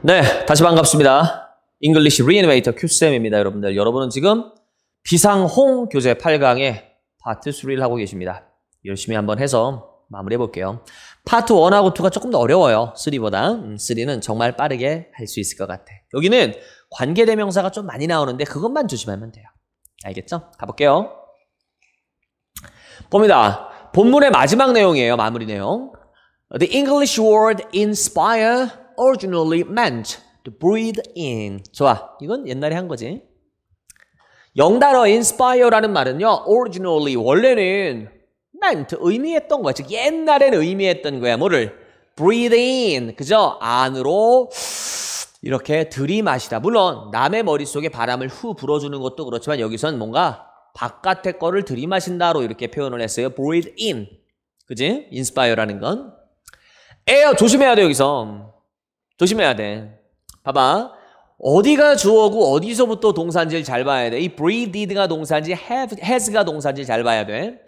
네, 다시 반갑습니다. 잉글리시 리애니메이터 큐쌤입니다. 여러분들, 여러분은 지금 비상홍 교재 8강의 파트 3를 하고 계십니다. 열심히 한번 해서 마무리해 볼게요. 파트 1하고 2가 조금 더 어려워요. 3보다. 음, 3는 정말 빠르게 할 수 있을 것 같아. 여기는 관계대명사가 좀 많이 나오는데 그것만 조심하면 돼요. 알겠죠? 가볼게요. 봅니다. 본문의 마지막 내용이에요. 마무리 내용. The English word inspire originally meant to breathe in. 좋아. 이건 옛날에 한 거지. 영달어 inspire라는 말은요. originally 원래는 meant 의미했던 거야. 즉옛날에 의미했던 거야. 뭐를? breathe in. 그죠? 안으로 이렇게 들이마시다. 물론 남의 머릿속에 바람을 후 불어주는 것도 그렇지만 여기선 뭔가 바깥의 거를 들이마신다로 이렇게 표현을 했어요. breathe in. 그지? inspire라는 건. 에어 조심해야 돼 여기서. 조심해야 돼. 봐봐. 어디가 주어고 어디서부터 동사인지를 잘 봐야 돼. 이 breathed가 동사인지 have, has가 동사인지 잘 봐야 돼.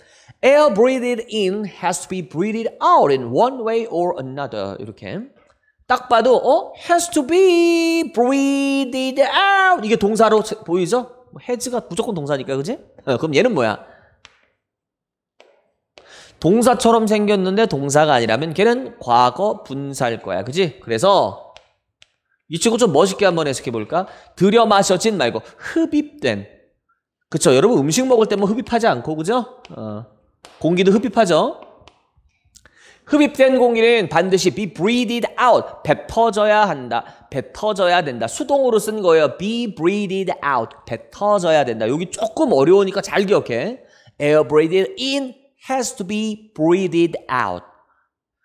Air breathed in has to be breathed out in one way or another. 이렇게. 딱 봐도 어? has to be breathed out. 이게 동사로 보이죠? 뭐 has가 무조건 동사니까 그지? 어, 그럼 얘는 뭐야? 동사처럼 생겼는데 동사가 아니라면 걔는 과거 분사일 거야. 그지? 그래서 이 친구 좀 멋있게 한번 해석해 볼까? 들여 마셔진 말고 흡입된. 그쵸? 여러분 음식 먹을 때 뭐 흡입하지 않고 그죠? 어. 공기도 흡입하죠. 흡입된 공기는 반드시 be breathed out, 뱉어져야 한다. 뱉어져야 된다. 수동으로 쓴 거예요. be breathed out, 뱉어져야 된다. 여기 조금 어려우니까 잘 기억해. air breathed in, has to be breathed out.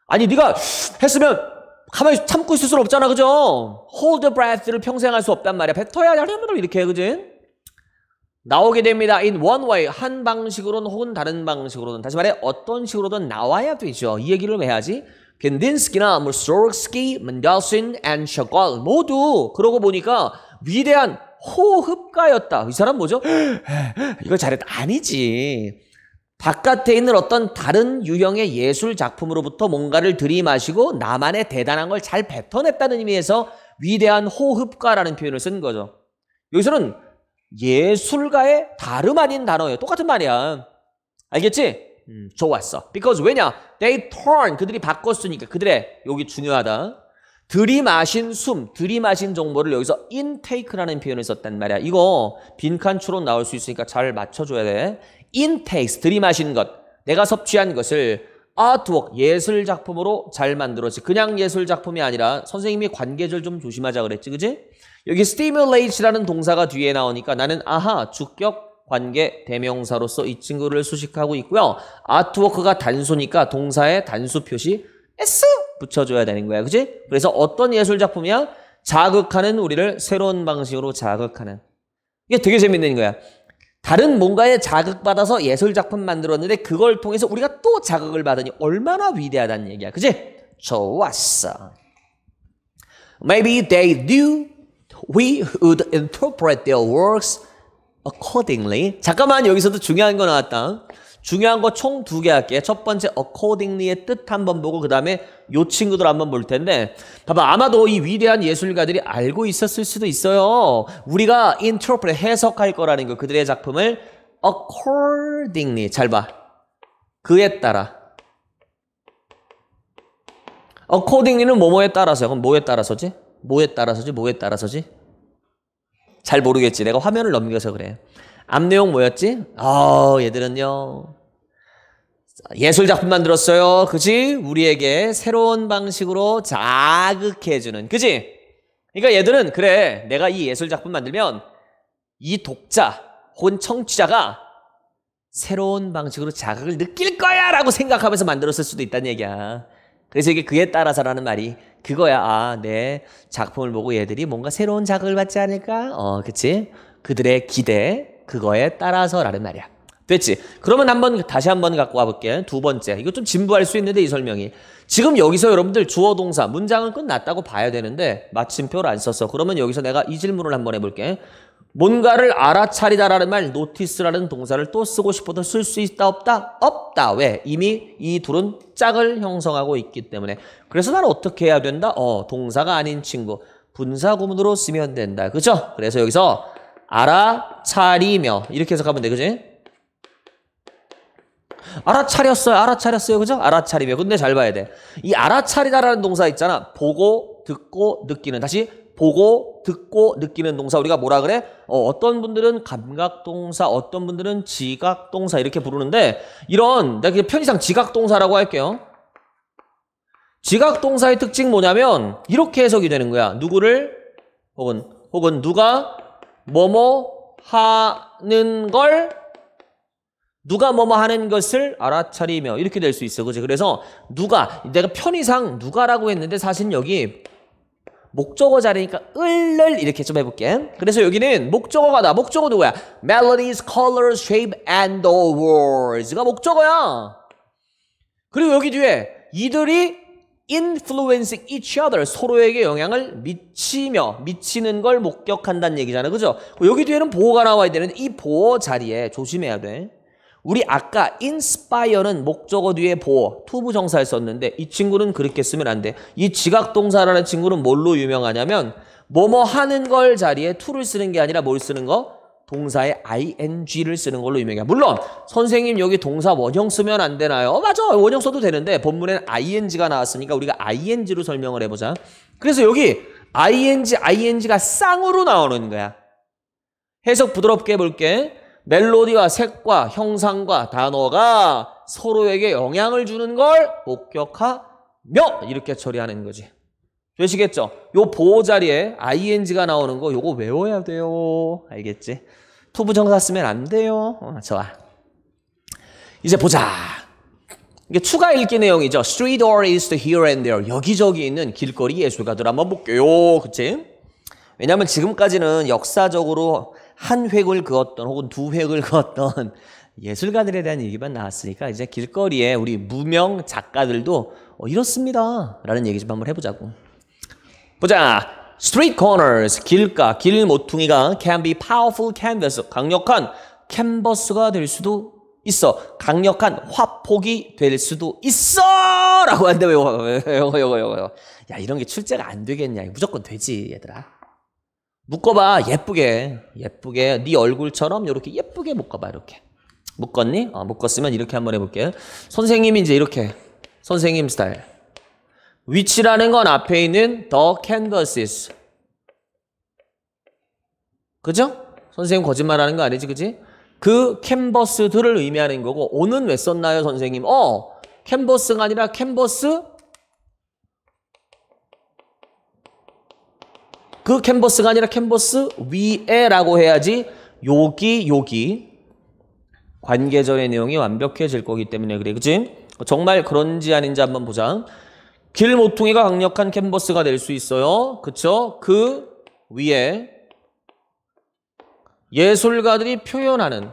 아니 네가 했으면 가만히 참고 있을 수는 없잖아, 그죠? Hold the breath를 평생 할 수 없단 말이야. 뱉어야 하려면 이렇게 그지? 나오게 됩니다. In one way 한 방식으로는 혹은 다른 방식으로는 다시 말해 어떤 식으로든 나와야 되죠. 이 얘기를 왜 해야지? k a n d i n s k y 나 Mussorgsky, Mendelssohn, and 키 맨델슨, 앤샤 l 모두 그러고 보니까 위대한 호흡가였다. 이 사람 뭐죠? 이걸 잘했다. 아니지. 바깥에 있는 어떤 다른 유형의 예술 작품으로부터 뭔가를 들이마시고 나만의 대단한 걸 잘 뱉어냈다는 의미에서 위대한 호흡가라는 표현을 쓴 거죠. 여기서는 예술가의 다름 아닌 단어예요. 똑같은 말이야. 알겠지? 음, 좋았어. Because 왜냐? They turn. 그들이 바꿨으니까. 그들의, 여기 중요하다. 들이마신 숨, 들이마신 정보를 여기서 intake라는 표현을 썼단 말이야. 이거 빈칸 추론 나올 수 있으니까 잘 맞춰줘야 돼. intake, 들이마신 것, 내가 섭취한 것을 아트웍, 예술 작품으로 잘 만들었지. 그냥 예술 작품이 아니라 선생님이 관계절 좀 조심하자 그랬지, 그지? 여기 stimulate라는 동사가 뒤에 나오니까 나는 아하, 주격, 관계 대명사로서 이 친구를 수식하고 있고요. 아트워크가 단수니까 동사의 단수 표시 S 붙여줘야 되는 거야. 그지? 그래서 어떤 예술 작품이야? 자극하는 우리를 새로운 방식으로 자극하는. 이게 되게 재밌는 거야. 다른 뭔가에 자극받아서 예술 작품 만들었는데 그걸 통해서 우리가 또 자극을 받으니 얼마나 위대하다는 얘기야. 그지? 좋았어. Maybe they knew we would interpret their works accordingly. 잠깐만 여기서도 중요한 거 나왔다. 중요한 거 총 두 개 할게. 요첫 번째 accordingly의 뜻 한번 보고 그 다음에 요 친구들 한번 볼 텐데 봐봐 아마도 이 위대한 예술가들이 알고 있었을 수도 있어요. 우리가 interpret 해석할 거라는 거 그들의 작품을 accordingly 잘 봐. 그에 따라 accordingly는 뭐뭐에 따라서요. 그럼 뭐에 따라서지? 뭐에 따라서지? 뭐에 따라서지? 잘 모르겠지. 내가 화면을 넘겨서 그래. 앞 내용 뭐였지? 어, 얘들은요. 예술 작품 만들었어요. 그지? 우리에게 새로운 방식으로 자극해주는. 그지? 그러니까 얘들은 그래 내가 이 예술 작품 만들면 이 독자 혹은 청취자가 새로운 방식으로 자극을 느낄 거야 라고 생각하면서 만들었을 수도 있다는 얘기야. 그래서 이게 그에 따라서라는 말이 그거야. 아, 내 네. 작품을 보고 얘들이 뭔가 새로운 자극을 받지 않을까? 어, 그치? 그들의 기대, 그거에 따라서라는 말이야. 됐지? 그러면 한번 다시 한번 갖고 와볼게. 두 번째. 이거 좀 진부할 수 있는데 이 설명이. 지금 여기서 여러분들 주어 동사 문장은 끝났다고 봐야 되는데 마침표를 안 썼어. 그러면 여기서 내가 이 질문을 한번 해볼게. 뭔가를 알아차리다라는 말 노티스라는 동사를 또 쓰고 싶어도 쓸 수 있다 없다 없다 왜 이미 이 둘은 짝을 형성하고 있기 때문에 그래서 나 어떻게 해야 된다 어 동사가 아닌 친구 분사 구문으로 쓰면 된다 그죠 그래서 여기서 알아차리며 이렇게 해석하면 돼 그지? 알아차렸어요 알아차렸어요 그죠? 알아차리며 근데 잘 봐야 돼이 알아차리다라는 동사 있잖아 보고 듣고 느끼는 다시 보고 듣고 느끼는 동사 우리가 뭐라 그래? 어, 떤 분들은 감각동사 어떤 분들은 지각동사 이렇게 부르는데 이런 내가 편의상 지각동사라고 할게요 지각동사의 특징 뭐냐면 이렇게 해석이 되는 거야 누구를 혹은 혹은 누가 뭐뭐 하는 걸 누가 뭐뭐 하는 것을 알아차리며 이렇게 될 수 있어. 그지 그래서 누가 내가 편의상 누가라고 했는데 사실 여기 목적어 자리니까 을을 이렇게 좀 해볼게. 그래서 여기는 목적어가 나. 목적어 누구야? melodies, colors, shape, and the words가 목적어야. 그리고 여기 뒤에 이들이 influencing each other 서로에게 영향을 미치며 미치는 걸 목격한다는 얘기잖아요. 그죠? 여기 뒤에는 보호가 나와야 되는데 이 보호 자리에 조심해야 돼. 우리 아까 inspire는 목적어 뒤에 보호, 투부 정사를 썼는데 이 친구는 그렇게 쓰면 안 돼. 이 지각 동사라는 친구는 뭘로 유명하냐면 뭐 뭐 하는 걸 자리에 투를 쓰는 게 아니라 뭘 쓰는 거? 동사에 ing를 쓰는 걸로 유명해요. 물론 선생님 여기 동사 원형 쓰면 안 되나요? 어, 맞아 원형 써도 되는데 본문엔 ing가 나왔으니까 우리가 ing로 설명을 해보자. 그래서 여기 ing, ing가 쌍으로 나오는 거야. 해석 부드럽게 볼게 멜로디와 색과 형상과 단어가 서로에게 영향을 주는 걸 목격하며 이렇게 처리하는 거지. 되시겠죠? 요 보호 자리에 ing가 나오는 거 요거 외워야 돼요. 알겠지? 투부정사 쓰면 안 돼요. 어, 좋아. 이제 보자. 이게 추가 읽기 내용이죠. Street or is the here and there. 여기저기 있는 길거리 예술가들 한번 볼게요. 그치? 왜냐면 지금까지는 역사적으로 한 획을 그었던 혹은 두 획을 그었던 예술가들에 대한 얘기만 나왔으니까 이제 길거리에 우리 무명 작가들도 어, 이렇습니다. 라는 얘기 좀 한번 해보자고. 보자. Street corners, 길가, 길 모퉁이가 can be powerful canvas, 강력한 캔버스가 될 수도 있어. 강력한 화폭이 될 수도 있어! 라고 하는데, 요거, 요거, 요거, 야, 이런 게 출제가 안 되겠냐. 무조건 되지, 얘들아. 묶어봐, 예쁘게. 예쁘게. 네 얼굴처럼 이렇게 예쁘게 묶어봐, 이렇게. 묶었니? 어, 묶었으면 이렇게 한번 해볼게. 선생님이 이제 이렇게. 선생님 스타일. 위치라는 건 앞에 있는 the canvases. 그죠? 선생님 거짓말하는 거 아니지, 그지? 그 캔버스들을 의미하는 거고 오는 왜 썼나요, 선생님? 어, 캔버스가 아니라 캔버스 그 캔버스가 아니라 캔버스 위에라고 해야지 여기 여기 관계절의 내용이 완벽해질 거기 때문에 그래, 그지? 정말 그런지 아닌지 한번 보자. 길 모퉁이가 강력한 캔버스가 될 수 있어요. 그쵸? 그 위에 예술가들이 표현하는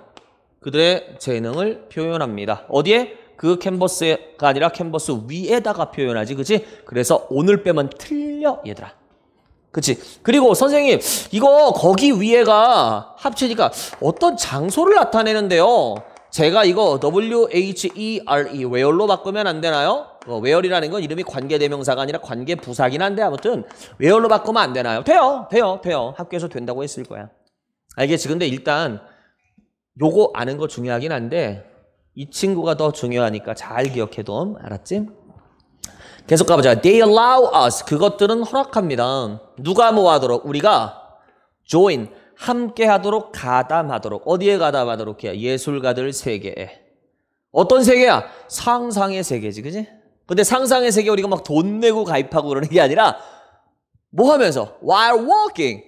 그들의 재능을 표현합니다. 어디에? 그 캔버스가 아니라 캔버스 위에다가 표현하지. 그치? 그래서 오늘 빼면 틀려, 얘들아. 그치? 그리고 선생님, 이거 거기 위에가 합치니까 어떤 장소를 나타내는데요. 제가 이거 W-H-E-R-E, 웨얼로 e, 바꾸면 안 되나요? 어, 외열이라는 건 이름이 관계대명사가 아니라 관계부사긴 한데 아무튼 외열로 바꾸면 안 되나요? 돼요. 돼요. 돼요. 학교에서 된다고 했을 거야. 알겠지? 근데 일단 요거 아는 거 중요하긴 한데 이 친구가 더 중요하니까 잘 기억해둬. 알았지? 계속 가보자. They allow us. 그것들은 허락합니다. 누가 뭐 하도록? 우리가 join. 함께 하도록 가담하도록. 어디에 가담하도록 해야? 예술가들 세계에. 어떤 세계야? 상상의 세계지, 그지? 근데 상상의 세계 우리가 막 돈 내고 가입하고 그러는 게 아니라 뭐 하면서 while walking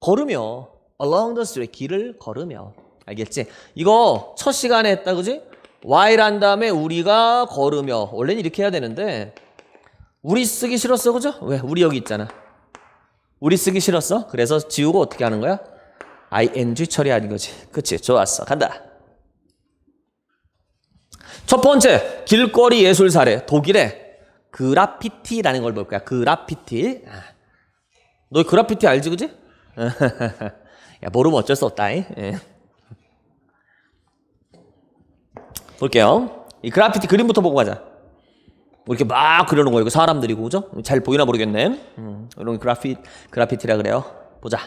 걸으며 along the street 길을 걸으며 알겠지? 이거 첫 시간에 했다 그지? while 한 다음에 우리가 걸으며 원래는 이렇게 해야 되는데 우리 쓰기 싫었어 그죠? 왜? 우리 여기 있잖아 우리 쓰기 싫었어? 그래서 지우고 어떻게 하는 거야? ing 처리하는 거지 그치? 좋았어 간다 첫 번째, 길거리 예술 사례. 독일의 그라피티라는 걸 볼 거야. 그라피티. 아. 너 그라피티 알지, 그지? 야, 모르면 어쩔 수 없다. 이. 예. 볼게요. 이 그라피티 그림부터 보고 가자. 뭐 이렇게 막 그려놓은 거예요. 사람들이고, 그죠? 잘 보이나 모르겠네. 음, 이런 그라피, 그라피티라 그래요. 보자.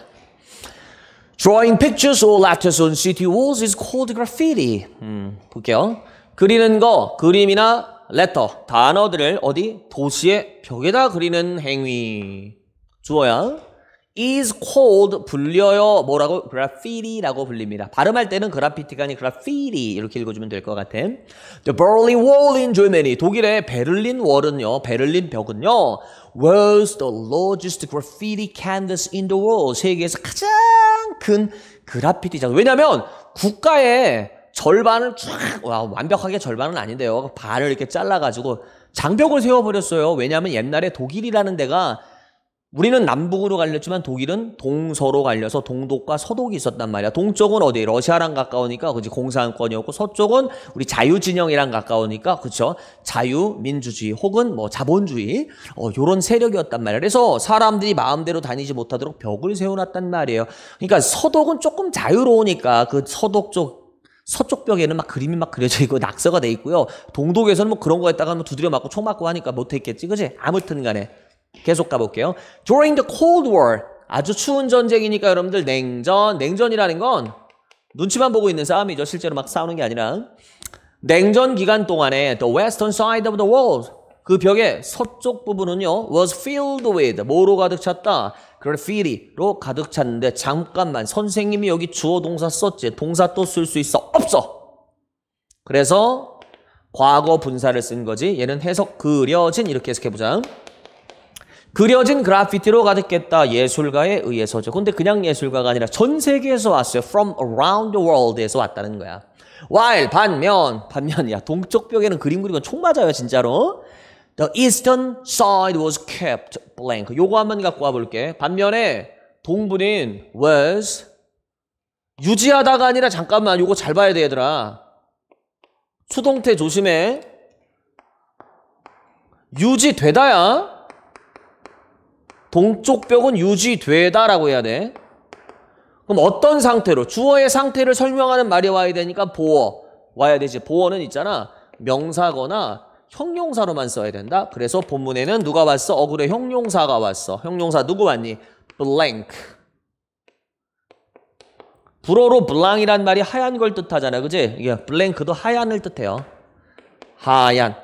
Drawing pictures or letters on city walls is called graffiti. 음, 볼게요. 그리는 거, 그림이나 레터, 단어들을 어디? 도시의 벽에다 그리는 행위. 주어야 is called 불려요 뭐라고 graffiti라고 불립니다. 발음할 때는 그라피티가 아닌 graffiti 이렇게 읽어주면 될 것 같아. The Berlin Wall in Germany 독일의 베를린 월은요 베를린 벽은요 was the largest graffiti canvas in the world 세계에서 가장 큰 그라피티 작업. 왜냐하면 국가의 절반을 쫙, 와, 완벽하게 절반은 아닌데요. 반을 이렇게 잘라가지고 장벽을 세워버렸어요. 왜냐하면 옛날에 독일이라는 데가 우리는 남북으로 갈렸지만 독일은 동서로 갈려서 동독과 서독이 있었단 말이야. 동쪽은 어디 러시아랑 가까우니까 그지 공산권이었고 서쪽은 우리 자유 진영이랑 가까우니까 그죠 렇 자유 민주주의 혹은 뭐 자본주의 어 요런 세력이었단 말이야. 그래서 사람들이 마음대로 다니지 못하도록 벽을 세워놨단 말이에요. 그러니까 서독은 조금 자유로우니까 그 서독 쪽 서쪽 벽에는 막 그림이 막 그려져 있고 낙서가 돼 있고요. 동독에서는 뭐 그런 거에다가 뭐 두드려 맞고 총 맞고 하니까 못했겠지, 뭐 그지? 아무튼 간에 계속 가볼게요. During the Cold War, 아주 추운 전쟁이니까 여러분들 냉전, 냉전이라는 건 눈치만 보고 있는 싸움이죠. 실제로 막 싸우는 게 아니라 냉전 기간 동안에 the western side of the world 그 벽의 서쪽 부분은요 was filled with 뭐로 가득 찼다 graffiti로 가득 찼는데 잠깐만 선생님이 여기 주어 동사 썼지 동사 또 쓸 수 있어 없어 그래서 과거 분사를 쓴 거지 얘는 해석 그려진 이렇게 해석해보자 그려진 그래피티로 가득했다 예술가에 의해서죠 근데 그냥 예술가가 아니라 전 세계에서 왔어요 from around the world에서 왔다는 거야 while 반면 반면이야 동쪽 벽에는 그림 그리면 총 맞아요 진짜로 The eastern side was kept blank. 요거 한 번 갖고 와볼게. 반면에 동부는 was 유지하다가 아니라 잠깐만 요거 잘 봐야 돼 얘들아. 수동태 조심해. 유지되다야. 동쪽 벽은 유지되다라고 해야 돼. 그럼 어떤 상태로 주어의 상태를 설명하는 말이 와야 되니까 보어 와야 되지. 보어는 있잖아. 명사거나 형용사로만 써야 된다. 그래서 본문에는 누가 왔어? 어 그래 형용사가 왔어. 형용사 누구 왔니? blank. 불어로 블랑이란 말이 하얀 걸뜻하잖아 그지? 이게 블랭크도 하얀을 뜻해요. 하얀.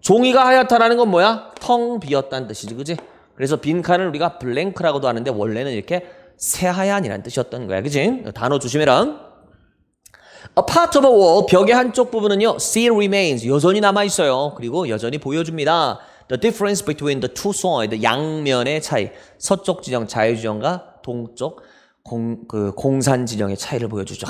종이가 하얗다라는 건 뭐야? 텅 비었다는 뜻이지. 그지? 그래서 빈 칸을 우리가 블랭크라고도 하는데 원래는 이렇게 새하얀이란 뜻이었던 거야. 그지? 단어 조심해라. A part of a wall, 벽의 한쪽 부분은요, still remains, 여전히 남아있어요. 그리고 여전히 보여줍니다. The difference between the two sides, 양면의 차이. 서쪽 지정, 자유지정과 동쪽 공, 그 공산 지정의 차이를 보여주죠.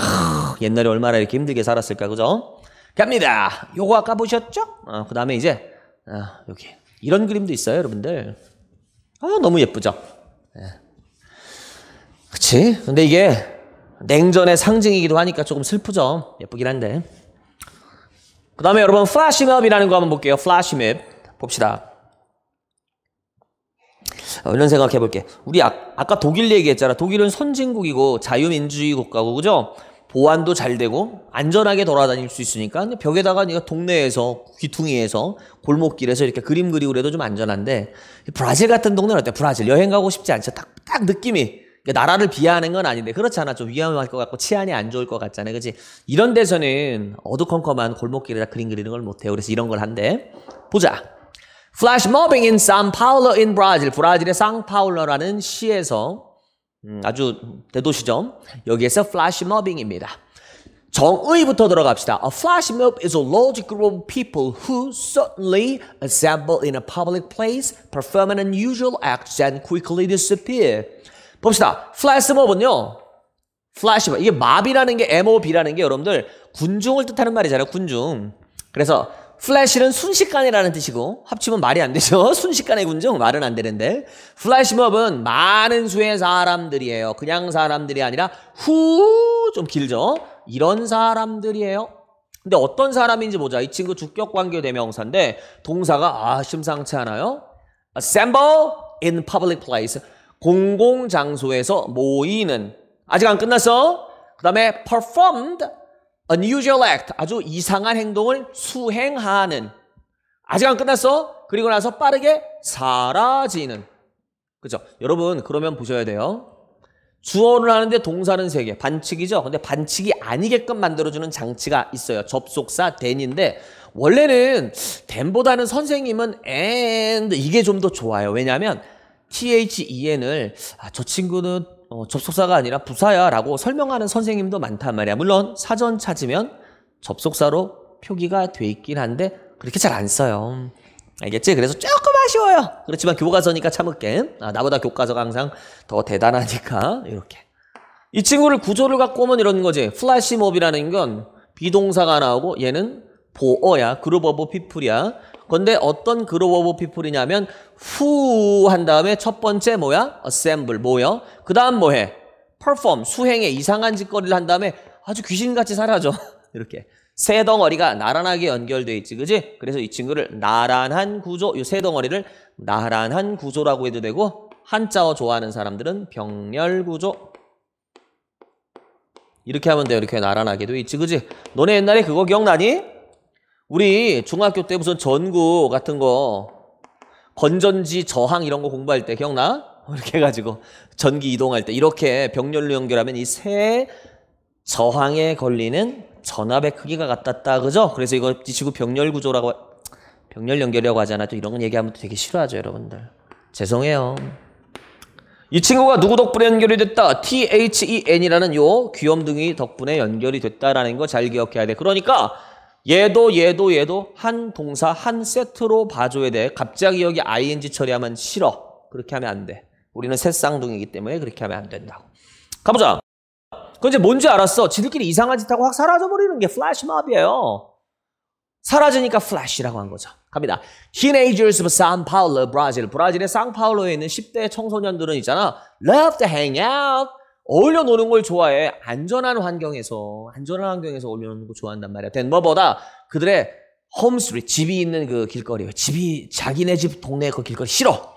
옛날에 얼마나 이렇게 힘들게 살았을까, 그죠? 갑니다. 요거 아까 보셨죠? 어, 그 다음에 이제, 아, 여기. 이런 그림도 있어요, 여러분들. 아, 너무 예쁘죠? 예. 그치? 근데 이게 냉전의 상징이기도 하니까 조금 슬프죠. 예쁘긴 한데. 그 다음에 여러분 플래시맵이라는 거 한번 볼게요. 플래시맵 봅시다. 어, 이런 생각해 볼게. 우리 아, 아까 독일 얘기했잖아. 독일은 선진국이고 자유민주주의 국가고 그죠? 보안도 잘 되고 안전하게 돌아다닐 수 있으니까 벽에다가 네가 동네에서 귀퉁이에서 골목길에서 이렇게 그림 그리고 그래도 좀 안전한데 브라질 같은 동네는 어때? 브라질 여행 가고 싶지 않죠? 딱, 딱 느낌이 그러니까 나라를 비하하는 건 아닌데 그렇지 않아 좀 위험할 것 같고 치안이 안 좋을 것 같잖아요 그지 이런 데서는 어두컴컴한 골목길에다 그림 그리는 걸 못해요 그래서 이런 걸 한대 보자 플래시 모빙 인 산파울로 인 브라질 브라질의 상파울러라는 시에서 음, 아주 대도시죠 여기에서 플래시 모빙입니다 정의부터 들어갑시다. A flash mob is a large group of people who suddenly assemble in a public place, perform an unusual act, and quickly disappear. 봅시다. 플래시몹은요. 플래시몹. 이게 마비라는 게 MOB라는 게 여러분들 군중을 뜻하는 말이잖아요. 군중. 그래서 플래시는 순식간이라는 뜻이고 합치면 말이 안 되죠. 순식간의 군중 말은 안 되는데 플래시몹은 많은 수의 사람들이에요. 그냥 사람들이 아니라 후 좀 길죠. 이런 사람들이에요. 근데 어떤 사람인지 보자. 이 친구 주격 관계 대명사인데 동사가 아 심상치 않아요. Assemble in public place. 공공장소에서 모이는 아직 안 끝났어? 그 다음에 performed unusual act 아주 이상한 행동을 수행하는 아직 안 끝났어? 그리고 나서 빠르게 사라지는 그죠? 여러분 그러면 보셔야 돼요 주어를 하는데 동사는 세개 반칙이죠? 근데 반칙이 아니게끔 만들어주는 장치가 있어요 접속사 t 인데 원래는 t 보다는 선생님은 and 이게 좀 더 좋아요 왜냐하면 THEN을 아, 저 친구는 어, 접속사가 아니라 부사야 라고 설명하는 선생님도 많단 말이야. 물론 사전 찾으면 접속사로 표기가 돼 있긴 한데 그렇게 잘 안 써요. 음, 알겠지? 그래서 조금 아쉬워요. 그렇지만 교과서니까 참을게. 아, 나보다 교과서가 항상 더 대단하니까 이렇게. 이 친구를 구조를 갖고 오면 이런 거지. 플래시몹이라는 건 비동사가 나오고 얘는 보어야. 그룹 오브 피플이야. 근데 어떤 그룹 오브 피플이냐면 후 한 다음에 첫 번째 뭐야? a s s 모여. 그 다음 뭐해? p e 수행에 이상한 짓거리를 한 다음에 아주 귀신같이 사라져. 이렇게 세 덩어리가 나란하게 연결돼 있지, 그지? 그래서 이 친구를 나란한 구조, 이 세 덩어리를 나란한 구조라고 해도 되고 한자어 좋아하는 사람들은 병렬 구조. 이렇게 하면 돼요. 이렇게 나란하게 도 있지, 그지? 너네 옛날에 그거 기억나니? 우리 중학교 때 무슨 전구 같은 거 건전지 저항 이런 거 공부할 때 기억나? 이렇게 해가지고 전기 이동할 때 이렇게 병렬로 연결하면 이 세 저항에 걸리는 전압의 크기가 같았다 그죠? 그래서 이거 지구 병렬 구조라고 병렬 연결이라고 하잖아 또 이런 건 얘기하면 되게 싫어하죠 여러분들 죄송해요 이 친구가 누구 덕분에 연결이 됐다 THEN이라는 요 귀염둥이 덕분에 연결이 됐다라는 거 잘 기억해야 돼 그러니까 얘도 얘도 얘도 한 동사 한 세트로 봐줘야 돼. 갑자기 여기 ing 처리하면 싫어. 그렇게 하면 안 돼. 우리는 새 쌍둥이기 때문에 그렇게 하면 안 된다고. 가보자. 그 이제 뭔지 알았어. 지들끼리 이상한 짓 하고 확 사라져버리는 게 플래시몹이에요. 사라지니까 플래시라고 한 거죠. 갑니다. Teenagers of São Paulo, 브라질. 브라질의 상파울로에 있는 10대 청소년들은 있잖아. Love to hang out. 어울려 노는 걸 좋아해. 안전한 환경에서, 안전한 환경에서 어울려 노는 걸 좋아한단 말이야. 덴버보다 뭐 그들의 홈스트리, 집이 있는 그 길거리요. 집이 자기네 집 동네 그 길거리 싫어.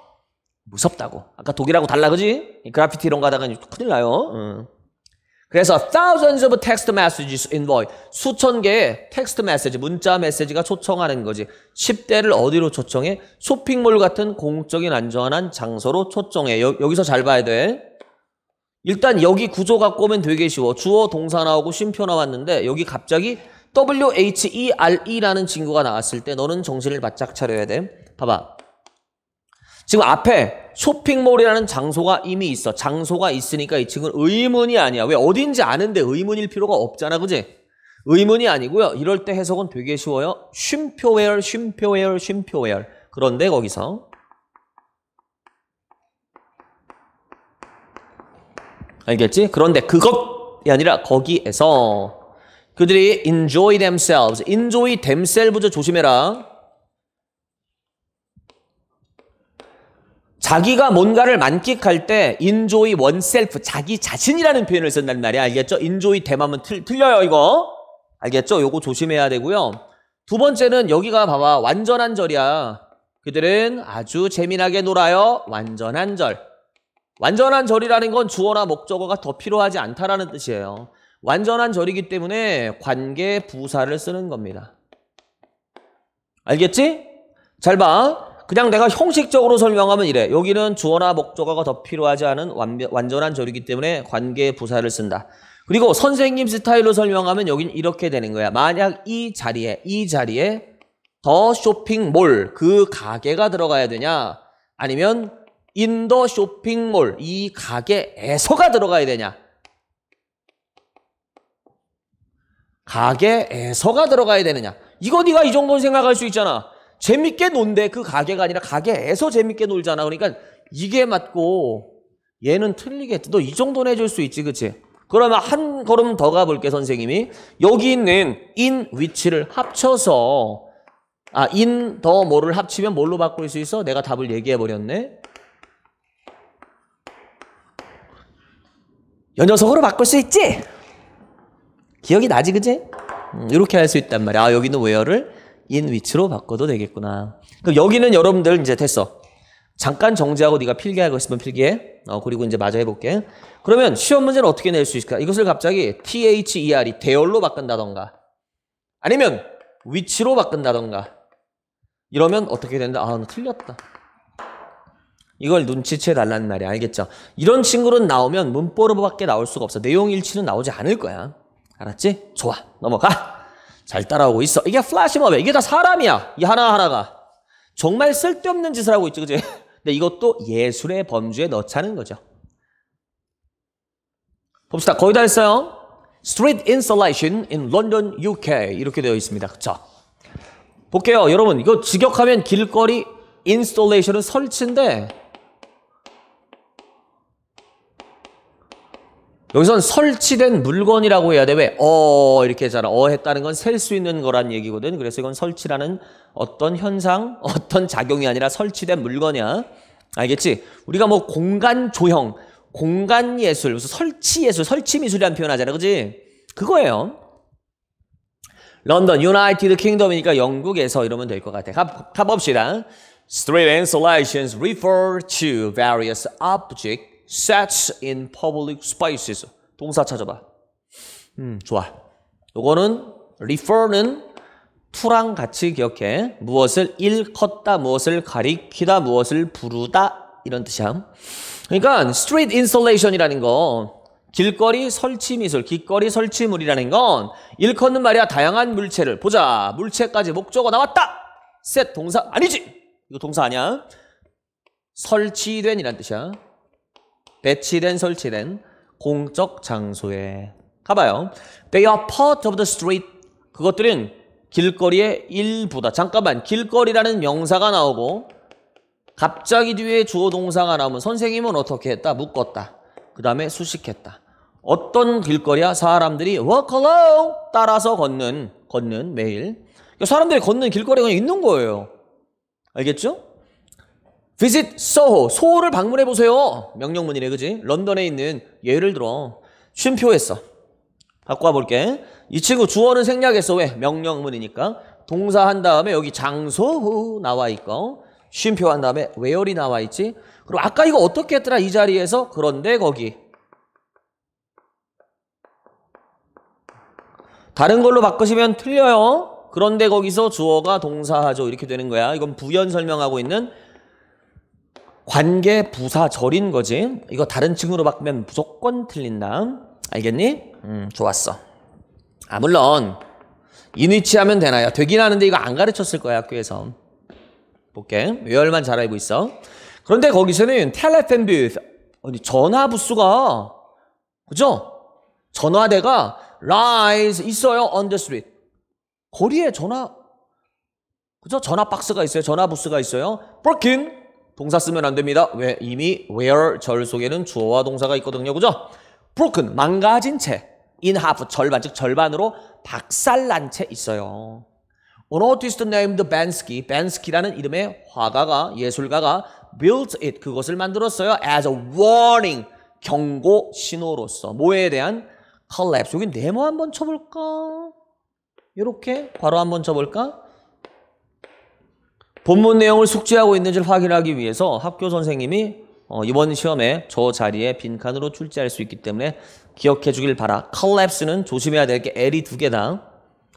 무섭다고. 아까 독일하고 달라, 그지? 그래피티 이런 거 하다가 큰일 나요. 응. 그래서 thousands of text messages i n v o i 수천 개의 텍스트 메시지 문자 메시지가 초청하는 거지 10대를 어디로 초청해? 쇼핑몰 같은 공적인 안전한 장소로 초청해 여, 여기서 잘 봐야 돼 일단 여기 구조 갖고 오면 되게 쉬워. 주어 동사 나오고 쉼표 나왔는데 여기 갑자기 WHERE라는 친구가 나왔을 때 너는 정신을 바짝 차려야 돼. 봐봐. 지금 앞에 쇼핑몰이라는 장소가 이미 있어. 장소가 있으니까 이 친구는 의문이 아니야. 왜 어딘지 아는데 의문일 필요가 없잖아. 그지? 의문이 아니고요. 이럴 때 해석은 되게 쉬워요. 쉼표 웨어, 쉼표 웨어, 쉼표 웨어. 그런데 거기서 알겠지? 그런데 그것이 아니라 거기에서 그들이 enjoy themselves, enjoy themselves 조심해라. 자기가 뭔가를 만끽할 때 enjoy oneself, 자기 자신이라는 표현을 쓴단 말이야. 알겠죠? enjoy them 하면 틀, 틀려요, 이거. 알겠죠? 요거 조심해야 되고요. 두 번째는 여기가 봐봐. 완전한 절이야. 그들은 아주 재미나게 놀아요. 완전한 절. 완전한 절이라는 건 주어나 목적어가 더 필요하지 않다라는 뜻이에요. 완전한 절이기 때문에 관계 부사를 쓰는 겁니다. 알겠지? 잘 봐. 그냥 내가 형식적으로 설명하면 이래. 여기는 주어나 목적어가 더 필요하지 않은 완, 전한 절이기 때문에 관계 부사를 쓴다. 그리고 선생님 스타일로 설명하면 여긴 이렇게 되는 거야. 만약 이 자리에 이 자리에 더 쇼핑몰 그 가게가 들어가야 되냐? 아니면 인더 쇼핑몰 이 가게에서가 들어가야 되냐? 가게에서가 들어가야 되느냐? 이거 네가 이 정도는 생각할 수 있잖아. 재밌게 논데 그 가게가 아니라 가게에서 재밌게 놀잖아. 그러니까 이게 맞고 얘는 틀리겠지. 너 이 정도는 해줄 수 있지, 그치? 그러면 한 걸음 더 가볼게, 선생님이. 여기 있는 인 위치를 합쳐서 아, 인, 더, 뭐를 합치면 뭘로 바꿀 수 있어? 내가 답을 얘기해버렸네. 요 녀석으로 바꿀 수 있지? 기억이 나지 그지? 음, 이렇게 할 수 있단 말이야 아 여기는 웨어를인위치로 바꿔도 되겠구나 그럼 여기는 여러분들 이제 됐어 잠깐 정지하고 네가 필기할 거 있으면 필기해 어, 그리고 이제 마저 해볼게 그러면 시험 문제는 어떻게 낼 수 있을까? 이것을 갑자기 THER이 대열로 바꾼다던가 아니면 위치로 바꾼다던가 이러면 어떻게 된다? 아, 나 틀렸다. 이걸 눈치채 달라는 말이 알겠죠? 이런 친구는 나오면 문보으로밖에 나올 수가 없어. 내용 일치는 나오지 않을 거야. 알았지? 좋아. 넘어가. 잘 따라오고 있어. 이게 플래시몹이야. 이게 다 사람이야. 이 하나하나가. 정말 쓸데없는 짓을 하고 있지, 그지? 근데 이것도 예술의 범주에 넣자는 거죠. 봅시다. 거의 다 했어요. Street Installation in London, UK. 이렇게 되어 있습니다. 그쵸? 볼게요. 여러분, 이거 직역하면 길거리 인스톨레이션은 설치인데 여기선 설치된 물건이라고 해야 돼. 왜? 어, 이렇게 했잖아. 어 했다는 건 셀 수 있는 거란 얘기거든. 그래서 이건 설치라는 어떤 현상, 어떤 작용이 아니라 설치된 물건이야. 알겠지? 우리가 뭐 공간 조형, 공간 예술, 무슨 설치 예술, 설치 미술이란 표현 하잖아. 그지? 그거예요. 런던, 유나이티드 킹덤이니까 영국에서 이러면 될 것 같아. 가, 가봅시다. Street installations refer to various objects sets in public spaces. 동사 찾아봐. 음, 좋아. 요거는 refer는 to랑 같이 기억해. 무엇을 일컫다, 무엇을 가리키다, 무엇을 부르다 이런 뜻이야. 그러니까 street installation이라는 거 길거리 설치 미술, 길거리 설치물이라는 건 일컫는 말이야 다양한 물체를 보자. 물체까지 목적어 나왔다. set 동사 아니지. 이거 동사 아니야. 설치된이란 뜻이야. 배치된 설치된 공적 장소에 가봐요. They are part of the street. 그것들은 길거리의 일부다. 잠깐만 길거리라는 명사가 나오고 갑자기 뒤에 주어 동사가 나오면 선생님은 어떻게 했다? 묶었다. 그 다음에 수식했다. 어떤 길거리야? 사람들이 walk along 따라서 걷는 걷는 매일 그러니까 사람들이 걷는 길거리가 있는 거예요. 알겠죠? Visit Soho. 소호를 방문해 보세요. 명령문이래, 그지? 런던에 있는 예를 들어 쉼표했어. 바꿔볼게. 이 친구 주어는 생략했어. 왜? 명령문이니까. 동사 한 다음에 여기 장소 나와 있고 쉼표 한 다음에 where이 나와 있지. 그리고 아까 이거 어떻게 했더라? 이 자리에서 그런데 거기 다른 걸로 바꾸시면 틀려요. 그런데 거기서 주어가 동사하죠. 이렇게 되는 거야. 이건 부연 설명하고 있는 관계 부사 절인 거지. 이거 다른 층으로 바꾸면 무조건 틀린다. 알겠니? 음, 좋았어. 아, 물론 이니치 하면 되나요? 되긴 하는데 이거 안 가르쳤을 거야, 학교에서. 볼게. 외열만 잘 알고 있어. 그런데 거기서는 텔레폰 뷰, 아니, 전화 부스가 그죠? 전화대가 l i e 있어요, on the street. 거리에 전화, 그죠? 전화 박스가 있어요. 전화 부스가 있어요. broken. 동사 쓰면 안 됩니다. 왜? 이미 where 절 속에는 주어와 동사가 있거든요. 그죠? broken, 망가진 채. in half, 절반, 즉 절반으로 박살난 채 있어요. An artist named Bansky, Bansky라는 이름의 화가가, 예술가가 built it, 그것을 만들었어요. as a warning, 경고 신호로서. 뭐에 대한 collapse. 여기 네모 한 번 쳐볼까? 이렇게 괄호 한번 쳐볼까? 본문 내용을 숙지하고 있는지를 확인하기 위해서 학교 선생님이 어, 이번 시험에 저 자리에 빈칸으로 출제할 수 있기 때문에 기억해 주길 바라. collapse는 조심해야 될 게 L이 두 개당.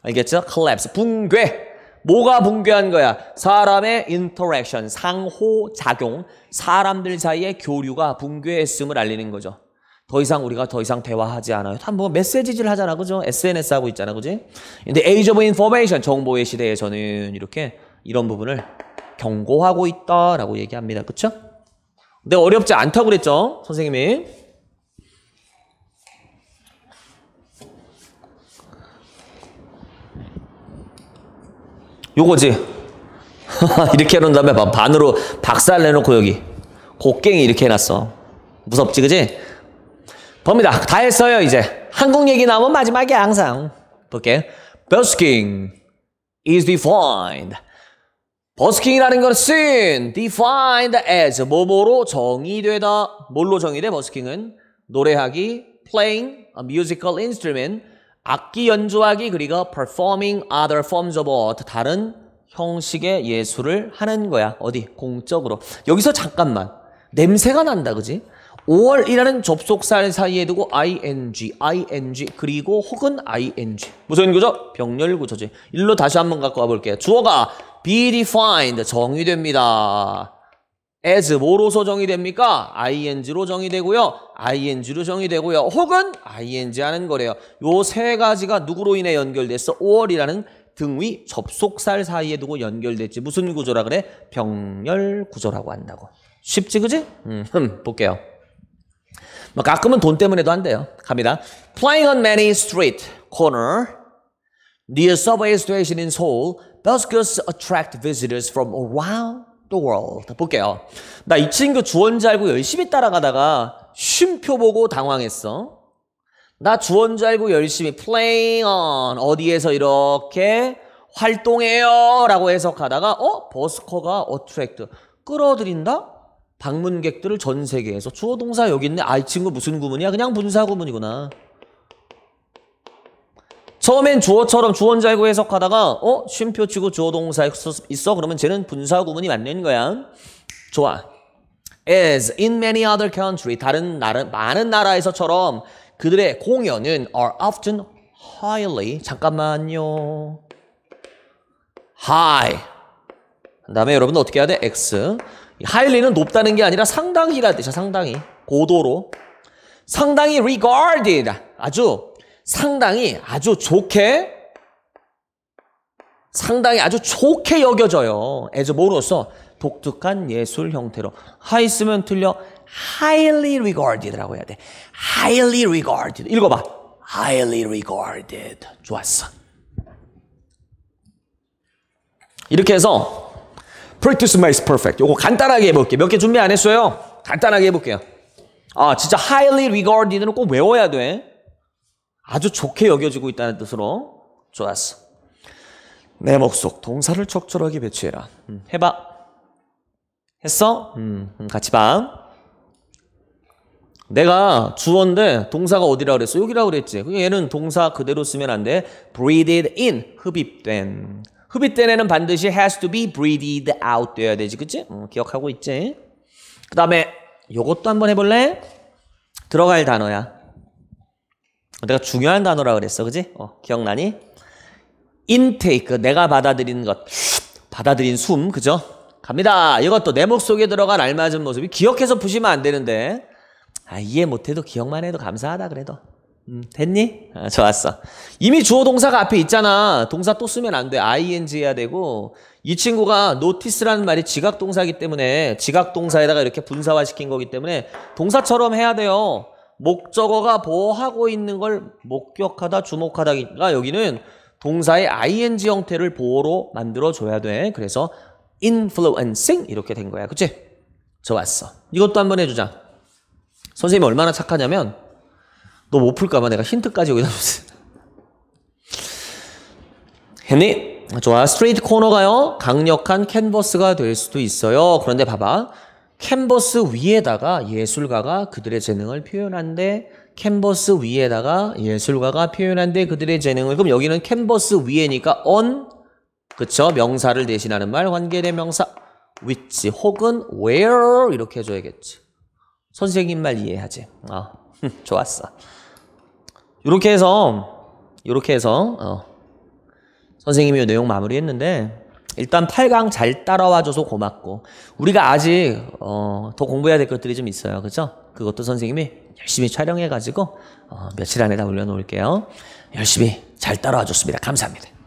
알겠죠? collapse. 붕괴. 뭐가 붕괴한 거야? 사람의 interaction, 상호작용, 사람들 사이의 교류가 붕괴했음을 알리는 거죠. 더 이상 우리가 더 이상 대화하지 않아요. 한뭐 메시지를 하잖아, 그죠? SNS 하고 있잖아, 그지? 근데 age of information, 정보의 시대에서는 이렇게 이런 부분을 경고하고 있다라고 얘기합니다. 그쵸 근데 어렵지 않다고 그랬죠, 선생님이. 요거지. 이렇게 해놓은 다음에 반으로 박살 내놓고 여기 곡괭이 이렇게 해놨어. 무섭지, 그지? 봅니다. 다 했어요, 이제. 한국 얘기 나오면 마지막에 항상. 볼게. Busking is defined 버스킹이라는 것은 defined as 뭐뭐로 정의되다. 뭘로 정의돼? 버스킹은 노래하기, playing a musical instrument, 악기 연주하기 그리고 performing other forms of art 다른 형식의 예술을 하는 거야. 어디? 공적으로. 여기서 잠깐만. 냄새가 난다. 그지? 5월이라는 접속사를 사이에 두고 ing, ing, 그리고 혹은 ing. 무슨 구조? 병렬 구조지. 일로 다시 한번 갖고 와볼게요. 주어가 be defined 정의됩니다. as 뭐로서 정의됩니까? ing로 정의되고요. ing로 정의되고요. 혹은 ing 하는 거래요. 요 세 가지가 누구로 인해 연결됐어? 5월이라는 등위 접속살 사이에 두고 연결됐지. 무슨 구조라 그래? 병렬 구조라고 한다고. 쉽지 그지? 음, 흠, 볼게요. 뭐 가끔은 돈 때문에도 안 돼요. 갑니다. Playing on many street corner near subway station in Seoul Damascus attract visitors from around the world. 볼게요. 나이 친구 주원지 알고 열심히 따라가다가 쉼표 보고 당황했어. 나 주원지 알고 열심히 playing on 어디에서 이렇게 활동해요 라고 해석하다가 어? 버스커가 attract 끌어들인다? 방문객들을 전 세계에서 주어동사 여기 있네 아이 친구 무슨 구문이야? 그냥 분사 구문이구나 처음엔 주어처럼 주원자이고 해석하다가 어? 쉼표 치고 주어동사 있어? 그러면 쟤는 분사 구문이 맞는 거야. 좋아. is in many other country 다른 나라, 많은 나라에서처럼 그들의 공연은 are often highly 잠깐만요. high 그 다음에 여러분은 어떻게 해야 돼? x highly는 높다는 게 아니라 상당히라 뜻이야 상당히 고도로 상당히 regarded 아주 상당히 아주 좋게 상당히 아주 좋게 여겨져요. 에즈 모로서 독특한 예술 형태로 하이 g h 쓰면 틀려 highly regarded라고 해야 돼. highly regarded. 읽어봐. highly regarded. 좋았어. 이렇게 해서 practice makes perfect. 요거 간단하게 해볼게요. 몇 개 준비 안 했어요? 간단하게 해볼게요. 아 진짜 highly regarded는 꼭 외워야 돼. 아주 좋게 여겨지고 있다는 뜻으로 좋았어. 내 목속 동사를 적절하게 배치해라. 음, 해봐. 했어? 음, 음, 같이 봐. 내가 주어인데 동사가 어디라 그랬어? 여기라 그랬지. 얘는 동사 그대로 쓰면 안 돼. breathed in 흡입된. 흡입된 애는 반드시 has to be breathed out 돼야 되지. 그치? 음, 기억하고 있지. 그 다음에 요것도 한번 해볼래? 들어갈 단어야. 내가 중요한 단어라 그랬어, 그지? 어, 기억나니? intake, 그 내가 받아들인 것, 받아들인 숨, 그죠? 갑니다. 이것도 내 목속에 들어간 알맞은 모습이 기억해서 푸시면 안 되는데 아, 이해 못해도 기억만 해도 감사하다 그래도 음, 됐니? 아, 좋았어. 이미 주어 동사가 앞에 있잖아. 동사 또 쓰면 안 돼. ing 해야 되고 이 친구가 notice라는 말이 지각 동사이기 때문에 지각 동사에다가 이렇게 분사화 시킨 거기 때문에 동사처럼 해야 돼요. 목적어가 보호하고 있는 걸 목격하다, 주목하다가 여기는 동사의 ing 형태를 보호로 만들어줘야 돼. 그래서 influencing 이렇게 된 거야. 그치? 좋았어. 이것도 한번 해주자. 선생님이 얼마나 착하냐면 너못 뭐 풀까봐 내가 힌트까지 여기다 줬어. 했니? 좋아. 스트레이트 코너가요. 강력한 캔버스가 될 수도 있어요. 그런데 봐봐. 캔버스 위에다가 예술가가 그들의 재능을 표현한데 캔버스 위에다가 예술가가 표현한데 그들의 재능을 그럼 여기는 캔버스 위에니까 on 그쵸 명사를 대신하는 말 관계대명사 which 혹은 where 이렇게 해줘야겠지 선생님 말 이해하지 아 좋았어 이렇게 해서 이렇게 해서 어. 선생님이 내용 마무리했는데 일단 8강 잘 따라와줘서 고맙고 우리가 아직 어, 더 공부해야 될 것들이 좀 있어요. 그죠? 그것도 선생님이 열심히 촬영해가지고 어, 며칠 안에 다 올려놓을게요. 열심히 잘 따라와줬습니다. 감사합니다.